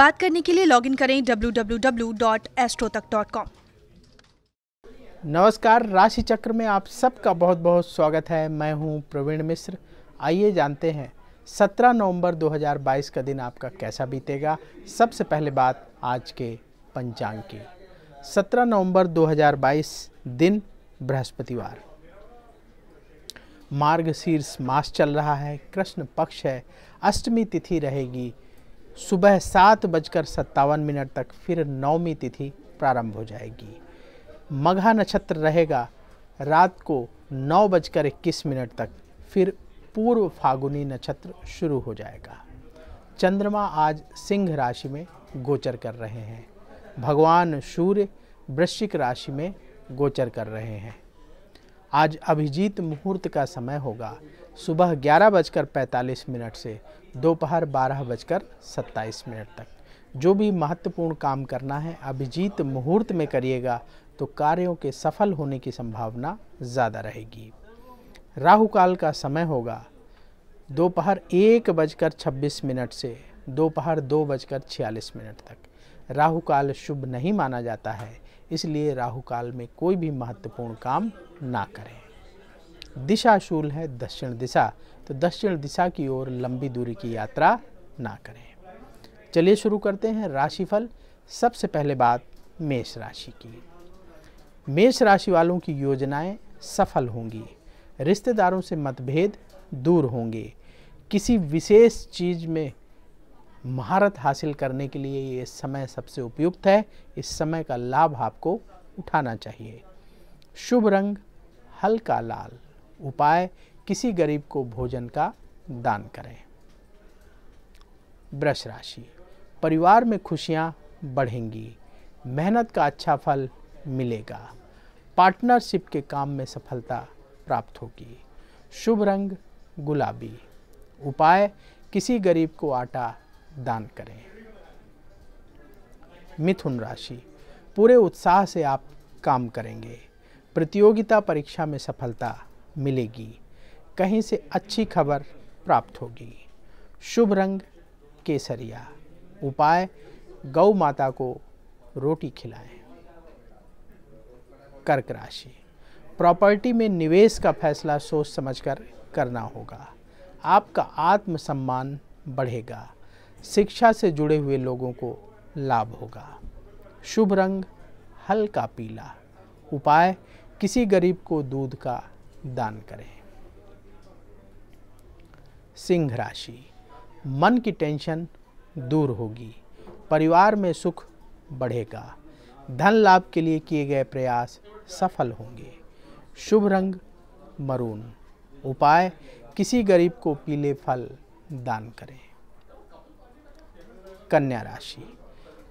बात करने के लिए लॉगिन करें www.astrotak.com नमस्कार राशि चक्र में आप सबका बहुत बहुत स्वागत है मैं हूं प्रवीण मिश्र आइए जानते हैं 17 नवंबर 2022 का दिन आपका कैसा बीतेगा सबसे पहले बात आज के पंचांग की 17 नवंबर 2022 दिन बृहस्पतिवार मार्ग शीर्ष मास चल रहा है कृष्ण पक्ष है अष्टमी तिथि रहेगी सुबह सात बजकर सत्तावन मिनट तक फिर नौमी तिथि प्रारंभ हो जाएगी मघा नक्षत्र रहेगा रात को नौ बजकर इक्कीस मिनट तक फिर पूर्व फागुनी नक्षत्र शुरू हो जाएगा चंद्रमा आज सिंह राशि में गोचर कर रहे हैं भगवान सूर्य वृश्चिक राशि में गोचर कर रहे हैं आज अभिजीत मुहूर्त का समय होगा सुबह ग्यारह बजकर पैंतालीस मिनट से दोपहर बारह बजकर सत्ताईस मिनट तक जो भी महत्वपूर्ण काम करना है अभिजीत मुहूर्त में करिएगा तो कार्यों के सफल होने की संभावना ज़्यादा रहेगी राहु काल का समय होगा दोपहर एक बजकर छब्बीस मिनट से दोपहर दो बजकर छियालीस मिनट तक राहु काल शुभ नहीं माना जाता है इसलिए राहु काल में कोई भी महत्वपूर्ण काम ना करें दिशाशूल है दक्षिण दिशा तो दक्षिण दिशा की ओर लंबी दूरी की यात्रा ना करें चलिए शुरू करते हैं राशिफल सबसे पहले बात मेष राशि की मेष राशि वालों की योजनाएं सफल होंगी रिश्तेदारों से मतभेद दूर होंगे किसी विशेष चीज़ में महारत हासिल करने के लिए ये समय सबसे उपयुक्त है इस समय का लाभ आपको उठाना चाहिए शुभ रंग हल्का लाल उपाय किसी गरीब को भोजन का दान करें वृष राशि परिवार में खुशियां बढ़ेंगी मेहनत का अच्छा फल मिलेगा पार्टनरशिप के काम में सफलता प्राप्त होगी शुभ रंग गुलाबी उपाय किसी गरीब को आटा दान करें मिथुन राशि पूरे उत्साह से आप काम करेंगे प्रतियोगिता परीक्षा में सफलता मिलेगी कहीं से अच्छी खबर प्राप्त होगी शुभ रंग केसरिया उपाय गौ माता को रोटी खिलाएं कर्क राशि प्रॉपर्टी में निवेश का फैसला सोच समझकर करना होगा आपका आत्मसम्मान बढ़ेगा शिक्षा से जुड़े हुए लोगों को लाभ होगा शुभ रंग हल्का पीला उपाय किसी गरीब को दूध का दान करें सिंह राशि मन की टेंशन दूर होगी परिवार में सुख बढ़ेगा धन लाभ के लिए किए गए प्रयास सफल होंगे शुभ रंग मरून उपाय किसी गरीब को पीले फल दान करें कन्या राशि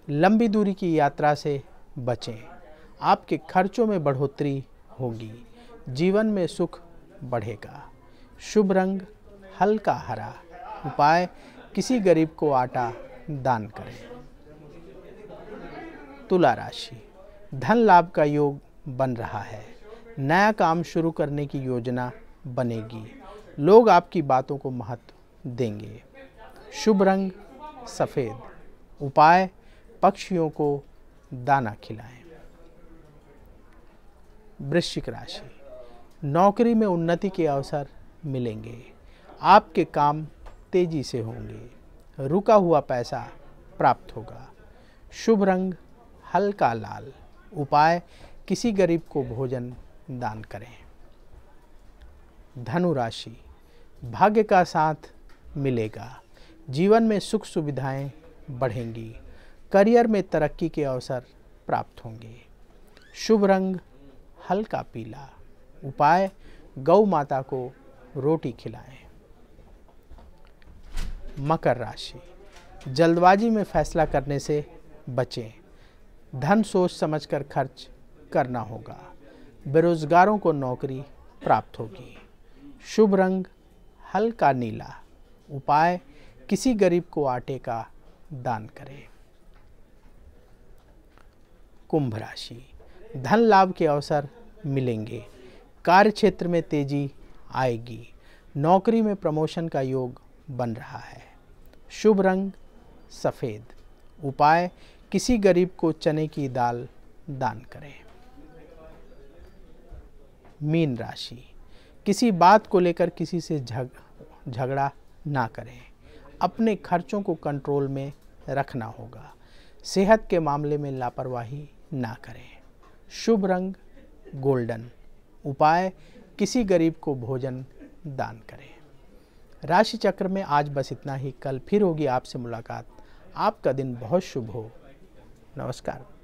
लंबी दूरी की यात्रा से बचें आपके खर्चों में बढ़ोतरी होगी जीवन में सुख बढ़ेगा शुभ रंग हल्का हरा उपाय किसी गरीब को आटा दान करें तुला राशि धन लाभ का योग बन रहा है नया काम शुरू करने की योजना बनेगी लोग आपकी बातों को महत्व देंगे शुभ रंग सफ़ेद उपाय पक्षियों को दाना खिलाएं वृश्चिक राशि नौकरी में उन्नति के अवसर मिलेंगे आपके काम तेजी से होंगे रुका हुआ पैसा प्राप्त होगा शुभ रंग हल्का लाल उपाय किसी गरीब को भोजन दान करें धनु राशि भाग्य का साथ मिलेगा जीवन में सुख सुविधाएं बढ़ेंगी करियर में तरक्की के अवसर प्राप्त होंगे शुभ रंग हल्का पीला उपाय गौ माता को रोटी खिलाएं मकर राशि जल्दबाजी में फैसला करने से बचें धन सोच समझकर खर्च करना होगा बेरोजगारों को नौकरी प्राप्त होगी शुभ रंग हल्का नीला उपाय किसी गरीब को आटे का दान करें कुंभ राशि धन लाभ के अवसर मिलेंगे कार्य क्षेत्र में तेजी आएगी नौकरी में प्रमोशन का योग बन रहा है शुभ रंग सफ़ेद उपाय किसी गरीब को चने की दाल दान करें मीन राशि किसी बात को लेकर किसी से झग झगड़ा ना करें अपने खर्चों को कंट्रोल में रखना होगा सेहत के मामले में लापरवाही ना करें शुभ रंग गोल्डन उपाय किसी गरीब को भोजन दान करें राशि चक्र में आज बस इतना ही कल फिर होगी आपसे मुलाकात आपका दिन बहुत शुभ हो नमस्कार